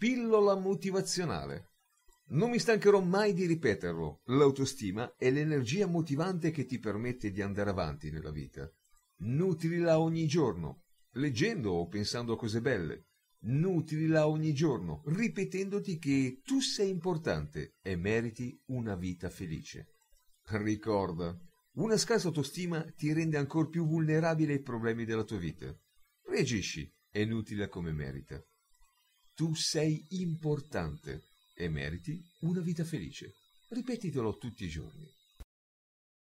Pillola motivazionale. Non mi stancherò mai di ripeterlo, l'autostima è l'energia motivante che ti permette di andare avanti nella vita. Nutrila ogni giorno, leggendo o pensando a cose belle. Nutrila ogni giorno, ripetendoti che tu sei importante e meriti una vita felice. Ricorda, una scarsa autostima ti rende ancora più vulnerabile ai problemi della tua vita. Reagisci è nutrila come merita. Tu sei importante e meriti una vita felice. Ripetitelo tutti i giorni.